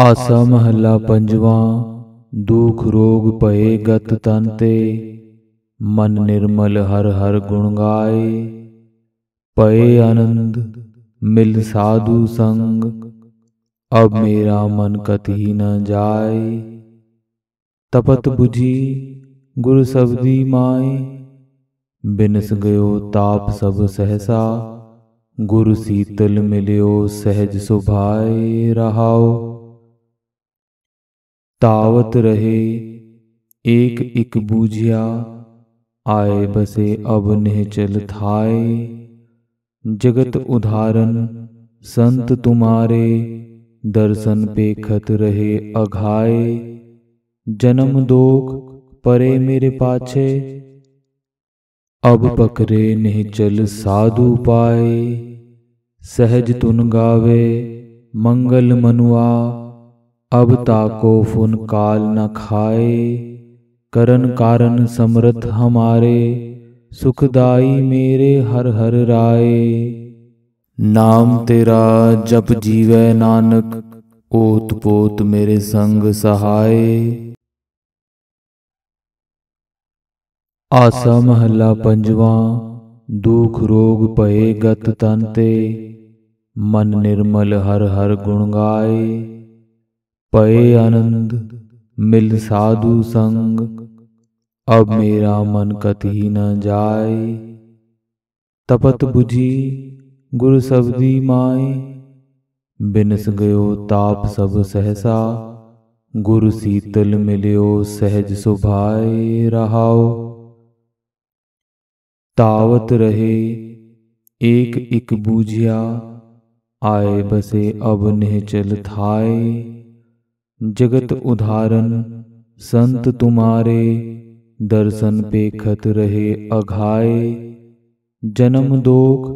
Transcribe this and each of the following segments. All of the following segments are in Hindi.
आसम हला ਪੰਜਵਾਂ दुख रोग ਪਏ गत तनते मन निर्मल हर हर गुण ਗੁਣ पय आनंद मिल साधु संग अब मेरा मन ही न जाए तपत बुझी गुरु सबदी माए बिनस गयो ताप सब सहसा गुरु शीतल मिलियो सहज सुभाए रहाओ तावत रहे एक एक बूझिया आए बसे अब नेह चल थाए जगत उदाहरण संत तुम्हारे दर्शन पे खत रहे अघाए जन्म दोख परे मेरे पाछे अब पकरे नहीं चल साधु पाए सहज तुन गावे मंगल मनुआ ਅਬ ਤਾਕੋ ਕਾਲ ਨ ਖਾਏ ਕਰਨ ਕਾਰਨ ਸਮਰਥ ਹਮਾਰੇ ਸੁਖਦਾਈ ਮੇਰੇ ਹਰ ਹਰ ਰਾਏ ਨਾਮ ਤੇਰਾ ਜਪ ਜੀਵੇ ਨਾਨਕ ਓਤ ਪੋਤ ਮੇਰੇ ਸੰਗ ਸਹਾਏ ਆਸਾ ਮਹੱਲਾ ਪੰਜਵਾਂ ਦੁਖ ਰੋਗ ਭਏ ਗਤ ਤਨ ਤੇ ਮਨ ਨਿਰਮਲ ਹਰ ਹਰ ਗੁਣ ਗਾਏ पए आनंद मिल साधु संग अब मेरा मन कति न जाए तपत बुझी गुरु सबदी माए बिनस गयो ताप सब सहसा गुरु शीतल मिल्यो सहज सुभाए रहाओ तावत रहे एक एक बूझिया आए बसे अब निह चल थाए जगत उदाहरण संत तुम्हारे दर्शन पे खत रहे अघाए जन्म दोख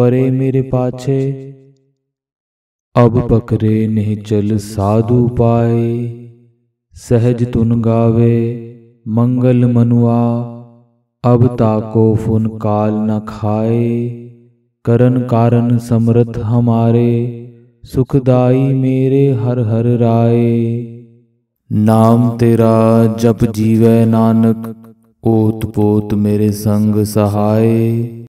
परे मेरे पाछे अब पकरे नहीं चल साधु पाए सहज तुन गावे मंगल मनुआ अब ताको फुन काल न खाए करण कारण समृत हमारे सुखदाई मेरे हर हर राय नाम तेरा जप जीवै नानक ओत पोत मेरे संग सहाय